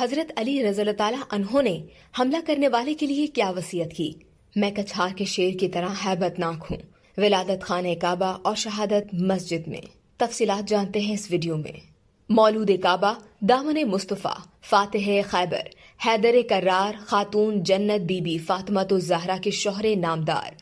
हजरत अली रजल ने हमला करने वाले के लिए क्या वसीयत की मैं कछार के शेर की तरह हैबतनाक हूँ विलादत खान काबा और शहादत मस्जिद में तफसीलात जानते हैं इस वीडियो में मौलूद काबा दामन मुस्तफ़ा फातह खैबर हैदर करार खातून जन्नत बीबी फातमत तो जहरा के शोहर नामदार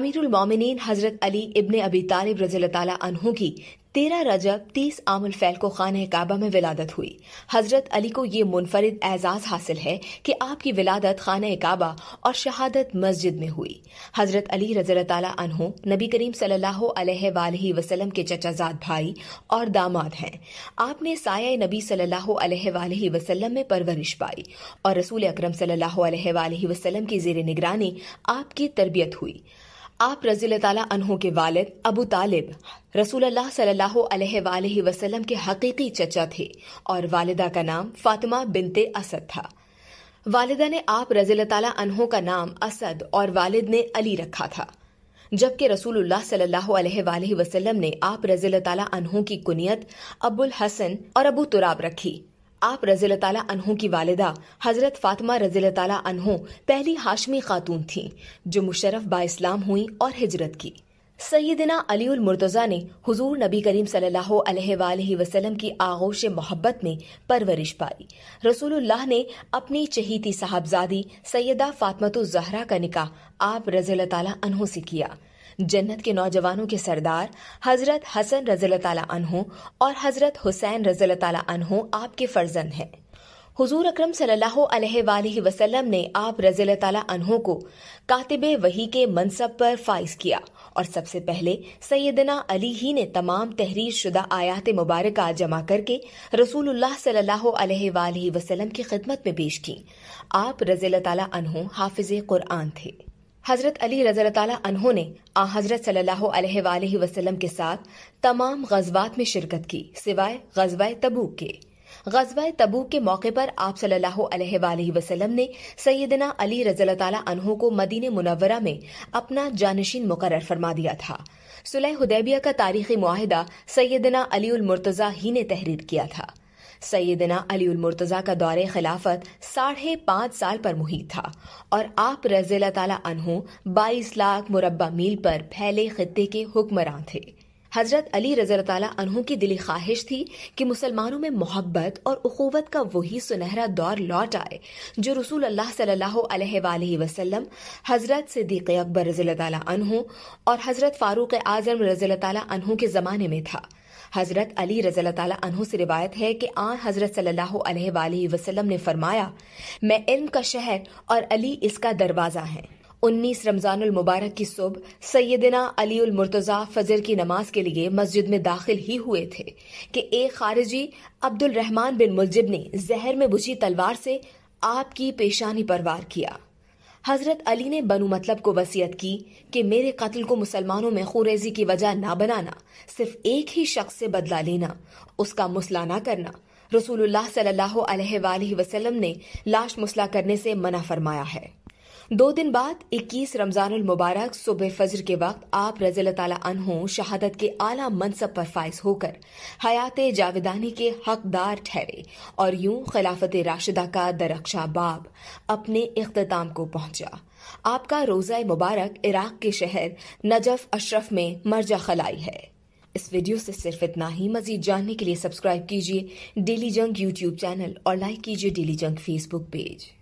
अमीरुल मोमिनीन हजरत अली इबन अबी तालिब रजील अनहु की तेरह रजब तीस आमुल फैल को खान काबा में विलादत हुई हजरत अली को ये मुनफरद एजाज हासिल है कि आपकी विलादत खान काबा और शहादत मस्जिद में हुई हजरत अली रजल तहों नबी करीम सल्लल्लाहु वसल्लम के चचाजाद भाई और दामाद हैं आपने साया नबी सल्लल्लाहु अलैहि वसल्लम में परवरिश पाई और रसूल अक्रम सल्लल्लाहु अलैहि वसल्लम की जेर निगरानी आपकी तरबियत हुई आप रजील तहों के वालिद अबू तालिब रसूल सल्लल्लाहु वसल्लम के हकीकी चचा थे और वालिदा का नाम फातिमा बिनते असद था वालिदा ने आप रजील तहों का नाम असद और वालिद ने अली रखा था जबकि रसूलुल्लाह सल्लल्लाहु अलैहि वसल्लम ने आप रजील तहों की कुनियत अबुल हसन और अबू तुराब रखी आप रजील अनहों की वालदा हजरत फातिमा रजील अनहों पहली हाशमी खातून थी जो मुशरफ बा इस्लाम हुई और हिजरत की सैदिना अली मुर्तज़ा ने हुजूर नबी करीम सल्लल्लाहु अलैहि वसल्लम की आगोश मोहब्बत में परवरिश पाई रसूलुल्लाह ने अपनी चहीती साहबजादी सैदा जहरा का निकाह आप रजील अनहों से किया जन्नत के नौजवानों के सरदार हजरत हसन रजील तहों और हजरत हुसैन रजील तहों आपके फर्जंद हैं हुजूर अकरम सल्लल्लाहु अलैहि वसल्लम ने आप रजील तहों को कातिब वही के मनसब पर फाइज किया और सबसे पहले सैयदना अली ही ने तमाम तहरीर शुदा आयात मुबारक जमा करके रसूलुल्लाह सल्लल्लाहु अलैहि वसल्लम की खिदमत में पेश की आप रजील तहों हाफिज कुरान थे हजरत अली रज़रत ने आ हजरत सल्लल्लाहु के साथ तमाम गजबात में शिरकत की सिवाय गजबा तबूक के गजबा तबूक के मौके पर आप सल्लल्लाहु ने सैदना अली रज़ल अनहों को मदीन मुनवरा में अपना जानशीन मुकर फरमा दिया था सुलह हदैबिया का तारीखी माहिदा सैदना अली उलमरतजा ही ने तहरीर किया था सैदना अली मुर्तज़ा का दौरे खिलाफत साढ़े पाँच साल पर मुहित था और आप रजील तला अनहू बाईस लाख मुरबा मील पर फैले खत्े के हुक्मरान थे हजरत अली रजर तला की दिली ख्वाहिश थी कि मुसलमानों में मोहब्बत और अखूवत का वही सुनहरा दौर लौट आए जो रसूल अल्लाह सल्लल्लाहु अलैहि वसल्लम हजरत सिद्दीक अकबर रजील तला और हजरत फारूक आजम रजील तला के ज़माने में था हज़रत अली रजील तह से रिवायत है कि आ हज़रत सल्लल्लाहु अलैहि वसल्लम ने फरमाया मैं इल्म का शहर और अली इसका दरवाज़ा है 19 रमजान मुबारक की सुबह सैयदना अली उल मुर्तज़ा फजर की नमाज के लिए मस्जिद में दाखिल ही हुए थे कि एक खारिजी अब्दुल रहमान बिन मुलजिब ने जहर में बुझी तलवार से आपकी पेशानी पर वार किया हजरत अली ने बनु मतलब को वसीयत की कि मेरे कत्ल को मुसलमानों में खुरेजी की वजह ना बनाना सिर्फ एक ही शख्स से बदला लेना उसका मुसला ना करना रसूलुल्लाह सल्लल्लाहु अलैहि वसल्लम ने लाश मुसला करने से मना फरमाया है दो दिन बाद 21 रमजान मुबारक सुबह फजर के वक्त आप रजील तहों शहादत के आला मनसब पर फायज होकर हयात जावेदानी के हकदार ठहरे और यूं खिलाफत राशिदा का दरक्षा बाब अपने अख्ताम को पहुंचा आपका रोजा मुबारक इराक के शहर नजफ अशरफ में मर्जा खलाई है इस वीडियो से सिर्फ इतना ही मजीद जानने के लिए सब्सक्राइब कीजिए डेली जंग यूट्यूब चैनल और लाइक कीजिए डेली जंग फेसबुक पेज